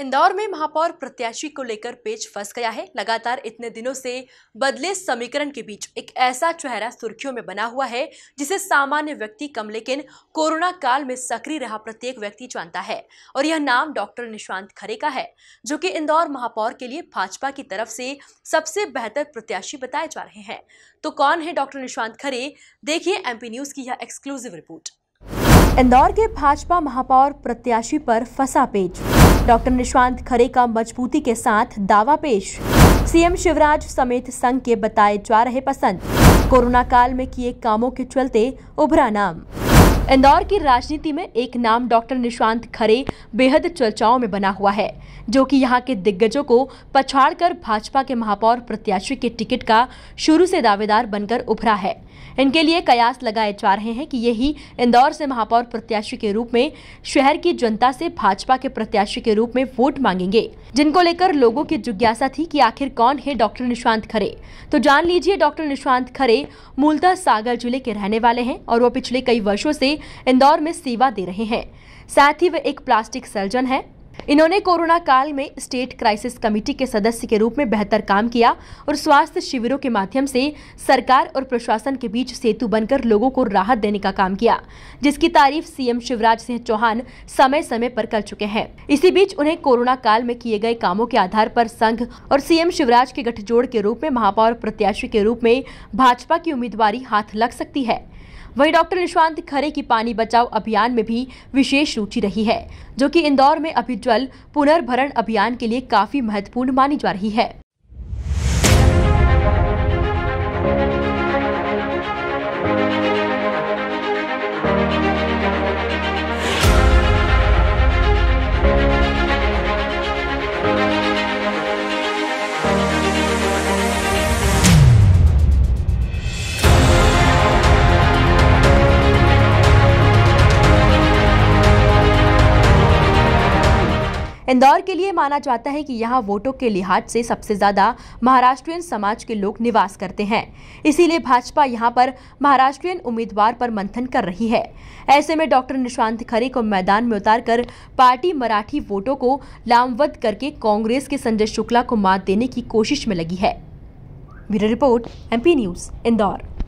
इंदौर में महापौर प्रत्याशी को लेकर पेच फंस गया है लगातार इतने दिनों से बदले समीकरण के बीच एक ऐसा चेहरा सुर्खियों में बना हुआ है जिसे सामान्य व्यक्ति कम लेकिन कोरोना काल में सक्रिय रहा प्रत्येक व्यक्ति जानता है और यह नाम डॉक्टर निशांत खरे का है जो कि इंदौर महापौर के लिए भाजपा की तरफ से सबसे बेहतर प्रत्याशी बताए जा रहे हैं तो कौन है डॉक्टर निशांत खरे देखिए एमपी न्यूज की यह एक्सक्लूसिव रिपोर्ट इंदौर के भाजपा महापौर प्रत्याशी पर फंसा पेज डॉक्टर निशांत खरे का मजबूती के साथ दावा पेश सीएम शिवराज समेत संघ के बताए जा रहे पसंद कोरोना काल में किए कामों के चलते उभरा नाम इंदौर की राजनीति में एक नाम डॉक्टर निशांत खरे बेहद चर्चाओं में बना हुआ है जो कि यहां के दिग्गजों को पछाड़कर भाजपा के महापौर प्रत्याशी के टिकट का शुरू से दावेदार बनकर उभरा है इनके लिए कयास लगाए जा रहे हैं कि यही इंदौर से महापौर प्रत्याशी के रूप में शहर की जनता से भाजपा के प्रत्याशी के रूप में वोट मांगेंगे जिनको लेकर लोगों की जिज्ञासा थी कि आखिर कौन है डॉक्टर निशांत खरे तो जान लीजिए डॉक्टर निशांत खरे मूलतः सागर जिले के रहने वाले हैं और वो पिछले कई वर्षों से इंदौर में सेवा दे रहे हैं साथ ही वे एक प्लास्टिक सर्जन हैं इन्होंने कोरोना काल में स्टेट क्राइसिस कमेटी के सदस्य के रूप में बेहतर काम किया और स्वास्थ्य शिविरों के माध्यम से सरकार और प्रशासन के बीच सेतु बनकर लोगों को राहत देने का काम किया जिसकी तारीफ सीएम शिवराज सिंह चौहान समय समय पर कर चुके हैं इसी बीच उन्हें कोरोना काल में किए गए कामों के आधार पर संघ और सीएम शिवराज के गठजोड़ के रूप में महापौर प्रत्याशी के रूप में भाजपा की उम्मीदवारी हाथ लग सकती है वहीं डॉक्टर निशांत खरे की पानी बचाओ अभियान में भी विशेष रुचि रही है जो कि इंदौर में अभी जल पुनर्भरण अभियान के लिए काफी महत्वपूर्ण मानी जा रही है इंदौर के लिए माना जाता है कि यहाँ वोटों के लिहाज से सबसे ज्यादा महाराष्ट्रियन समाज के लोग निवास करते हैं इसीलिए भाजपा यहाँ पर महाराष्ट्रियन उम्मीदवार पर मंथन कर रही है ऐसे में डॉक्टर निशांत खरे को मैदान में उतारकर पार्टी मराठी वोटों को लामबद्ध करके कांग्रेस के संजय शुक्ला को मात देने की कोशिश में लगी है bureau report MP news Indore